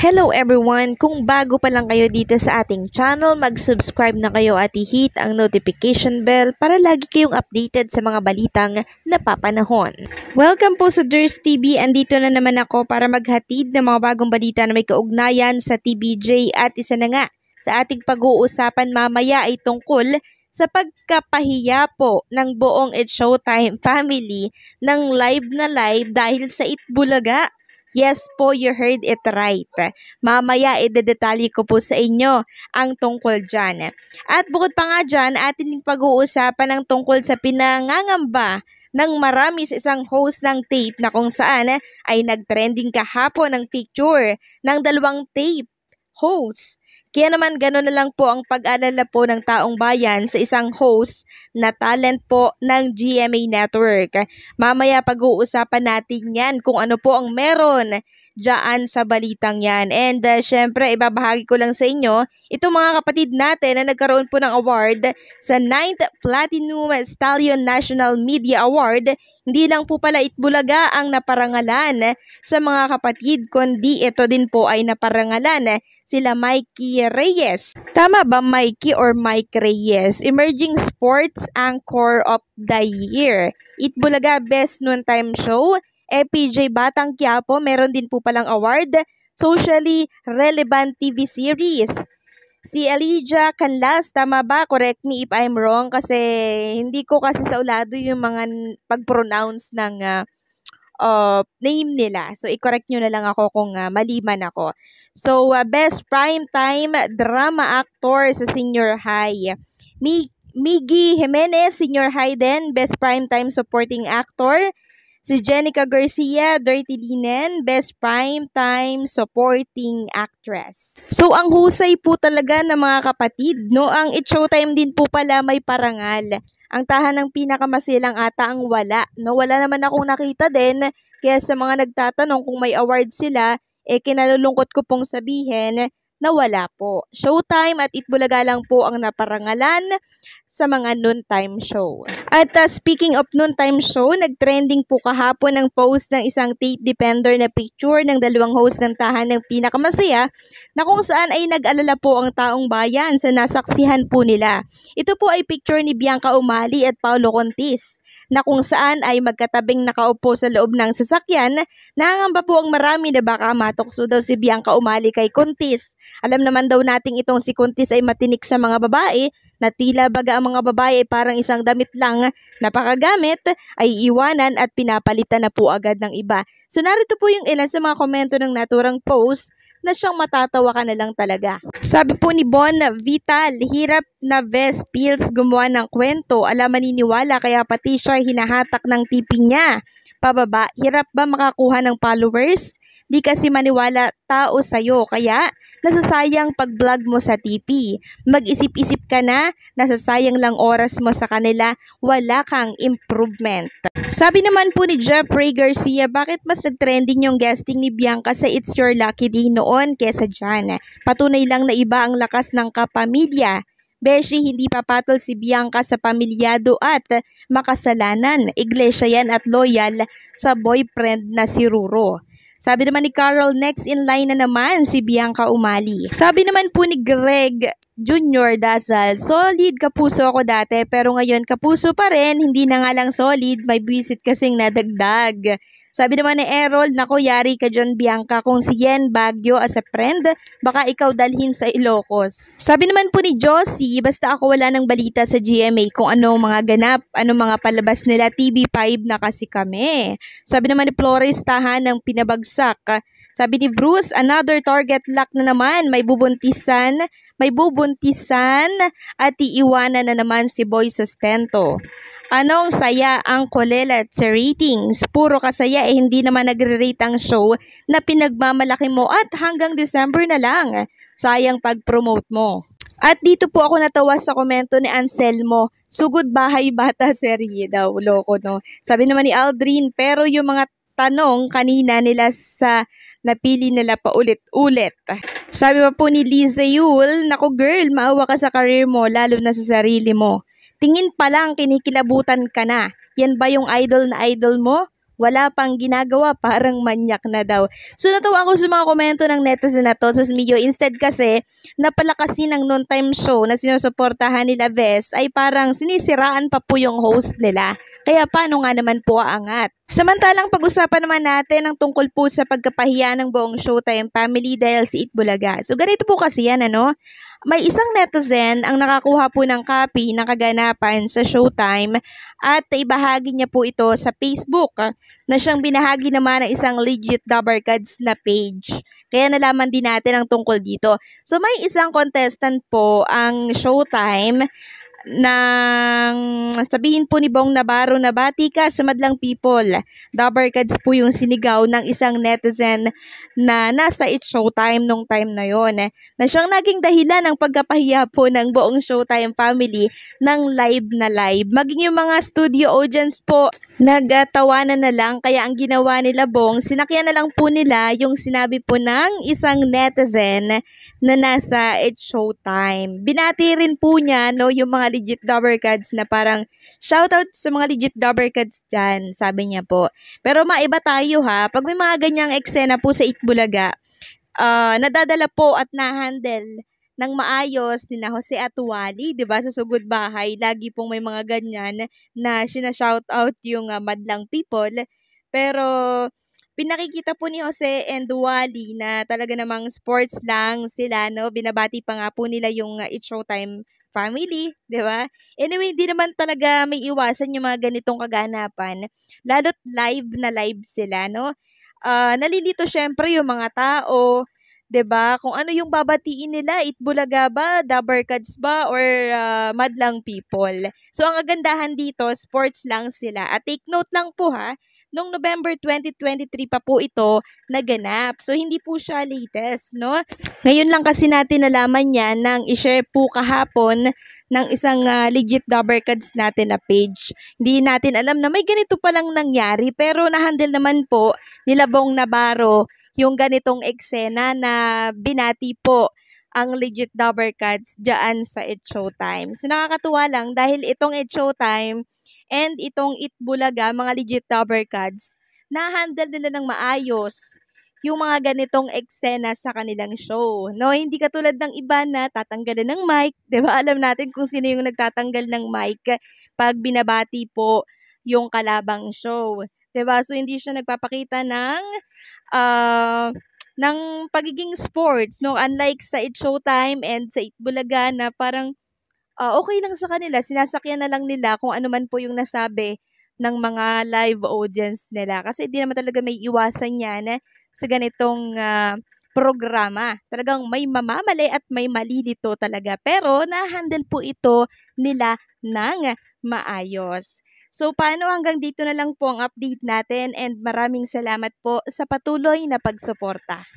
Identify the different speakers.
Speaker 1: Hello everyone! Kung bago pa lang kayo dito sa ating channel, mag-subscribe na kayo at i-hit ang notification bell para lagi kayong updated sa mga balitang napapanahon. Welcome po sa Durs TV. Andito na naman ako para maghatid ng mga bagong balita na may kaugnayan sa TBJ at isa na nga sa ating pag-uusapan mamaya ay tungkol sa pagkapahiya po ng buong It Showtime family ng live na live dahil sa Itbulaga Yes po, you heard it right. Mamaya idedetalye ko po sa inyo ang tungkol dyan. At bukod pa nga dyan, atin pag-uusapan ang tungkol sa pinangangamba ng marami sa isang host ng tape na kung saan eh, ay nagtrending kahapon ang picture ng dalawang tape host kaya naman gano'n na lang po ang pag-alala po ng taong bayan sa isang host na talent po ng GMA Network. Mamaya pag-uusapan natin yan kung ano po ang meron dyan sa balitang yan. And uh, syempre ibabahagi ko lang sa inyo itong mga kapatid natin na nagkaroon po ng award sa 9th Platinum Stallion National Media Award. Hindi lang po pala Itbulaga ang naparangalan sa mga kapatid kundi ito din po ay naparangalan sila Mikey Reyes. Tama ba Mikey or Mike Reyes? Emerging Sports Anchor of the Year. Itbulaga Best Noontime Show. EPJ eh, Batang Quiapo, meron din po palang award. Socially Relevant TV Series. Si Elijah Canlas, tama ba? Correct me if I'm wrong kasi hindi ko kasi sa ulado yung mga pag-pronounce ng uh, uh, name nila. So, i-correct nyo na lang ako kung uh, ah, mali man ako. So, uh, Best Primetime Drama Actor sa Senior High. Mi- Miggy Jimenez, Senior High din, Best Primetime Supporting Actor. Si Jenica Garcia, Dirty Linen, Best Primetime Supporting Actress. So, ang husay po talaga ng mga kapatid, no? Ang It Showtime din po pala may parangal. Ang tahanang pinakamasilang ata ang wala. No, wala naman akong nakita din. Kaya sa mga nagtatanong kung may award sila, eh kinalulungkot ko pong sabihin na wala po. Showtime at Itbulaga lang po ang naparangalan sa mga noontime show. At uh, speaking of noontime show, nagtrending po kahapon ang post ng isang tape depender na picture ng dalawang host ng tahan ng pinakamasaya na kung saan ay nag-alala po ang taong bayan sa nasaksihan po nila. Ito po ay picture ni Bianca Umali at Paolo Contis na kung saan ay magkatabing nakaupo sa loob ng sasakyan, nangangamba po ang marami na baka matukso daw si Bianca umali kay Kuntis. Alam naman daw nating itong si Kuntis ay matinik sa mga babae na tila baga ang mga babae ay parang isang damit lang napakagamit ay iwanan at pinapalitan na po agad ng iba. So narito po yung ilan sa mga komento ng naturang post na siyang matatawa ka na lang talaga. Sabi po ni Bon Vital, hirap na Ves Pills gumawa ng kwento, ala maniniwala kaya pati siya hinahatak ng tipi niya. Pababa, hirap ba makakuha ng followers? Di kasi maniwala tao sa'yo kaya nasasayang pag-vlog mo sa TV. Mag-isip-isip ka na, nasasayang lang oras mo sa kanila, wala kang improvement. Sabi naman po ni Jeffrey Garcia, bakit mas nag-trending yung guesting ni Bianca sa It's Your Lucky Day noon kesa dyan? Patunay lang na iba ang lakas ng kapamilya. Beshi, hindi papatol si Bianca sa pamilyado at makasalanan. Iglesia yan at loyal sa boyfriend na si Ruro. Sabi naman ni Carol, next in line na naman si Bianca Umali. Sabi naman po ni Greg Junior Dasal. Solid kapuso ako dati pero ngayon kapuso pa rin. Hindi na nga lang solid. May visit kasing nadagdag. Sabi naman ni Errol, nako yari ka John Bianca kung si Yen Bagyo as a friend, baka ikaw dalhin sa Ilocos. Sabi naman po ni Josie, basta ako wala ng balita sa GMA kung ano mga ganap, ano mga palabas nila, TV5 na kasi kami. Sabi naman ni Flores, tahan ng pinabagsak. Sabi ni Bruce, another target lock na naman, may bubuntisan may bubuntisan at iiwanan na naman si Boy Sustento. Anong saya ang Kulela sa ratings? Puro kasaya eh hindi naman nagre-rate ang show na pinagmamalaki mo at hanggang December na lang. Sayang pag-promote mo. At dito po ako natawa sa komento ni Anselmo, sugod bahay bata serye daw, loko no. Sabi naman ni Aldrin, pero yung mga tanong kanina nila sa napili nila pa ulit-ulit. Sabi pa po ni Liza Yul, Nako girl, maawa ka sa career mo, lalo na sa sarili mo. Tingin pa lang, kinikilabutan ka na. Yan ba yung idol na idol mo? wala pang ginagawa, parang manyak na daw. So natuwa ako sa mga komento ng netizen na to sa video. Instead kasi, napalakasin ng non-time show na sinusuportahan nila Vest ay parang sinisiraan pa po yung host nila. Kaya paano nga naman po aangat? Samantalang pag-usapan naman natin ang tungkol po sa pagkapahiya ng buong Showtime family dahil si Itbulaga. So ganito po kasi yan ano, may isang netizen ang nakakuha po ng copy ng kaganapan sa Showtime at ibahagi niya po ito sa Facebook na siyang binahagi naman ng isang legit Dabarkads na page. Kaya nalaman din natin ang tungkol dito. So may isang contestant po ang Showtime ng sabihin po ni Bong Navarro na bati ka sa madlang people. Dabarkads po yung sinigaw ng isang netizen na nasa It Showtime nung time na yon. Na siyang naging dahilan ng pagkapahiya po ng buong Showtime family ng live na live. Maging yung mga studio audience po, nagtawanan na lang kaya ang ginawa nila Bong, sinakyan na lang po nila yung sinabi po ng isang netizen na nasa It Showtime. Binati rin po niya no, yung mga mga legit Dobercads na parang shoutout sa mga legit Dobercads dyan, sabi niya po. Pero maiba tayo ha, pag may mga ganyang eksena po sa Itbulaga, uh, nadadala po at na-handle ng maayos ni na Jose at Wally, 'di ba? Sa sugod bahay, lagi pong may mga ganyan na sina-shout out yung uh, madlang people. Pero pinakikita po ni Jose and Wally na talaga namang sports lang sila, no? Binabati pa nga po nila yung uh, It's Showtime family, di ba? Anyway, hindi naman talaga may iwasan yung mga ganitong kaganapan, lalo't live na live sila, no? Uh, nalilito syempre yung mga tao, 'di ba? Kung ano yung babatiin nila, Itbulaga ba, Dabarkads ba or uh, Madlang people. So ang agandahan dito, sports lang sila. At take note lang po ha, noong November 2023 pa po ito naganap. So hindi po siya latest, no? Ngayon lang kasi natin nalaman 'yan nang i-share po kahapon ng isang uh, legit Dabarkads natin na page. Hindi natin alam na may ganito pa lang nangyari pero na-handle naman po nila Bong Navarro yung ganitong eksena na binati po ang legit double cuts dyan sa It Showtime. So nakakatuwa lang dahil itong It Showtime and itong It Bulaga, mga legit double cuts, na-handle nila ng maayos yung mga ganitong eksena sa kanilang show. No, hindi katulad ng iba na tatanggalan ng mic. ba diba? Alam natin kung sino yung nagtatanggal ng mic pag binabati po yung kalabang show. ba diba? So, hindi siya nagpapakita ng uh, ng pagiging sports, no? Unlike sa It Showtime and sa It Bulaga na parang uh, okay lang sa kanila, sinasakyan na lang nila kung ano man po yung nasabi ng mga live audience nila. Kasi hindi naman talaga may iwasan yan eh, sa ganitong uh, programa. Talagang may mamamali at may malilito talaga. Pero nahandle po ito nila ng maayos. So paano hanggang dito na lang po ang update natin and maraming salamat po sa patuloy na pagsuporta.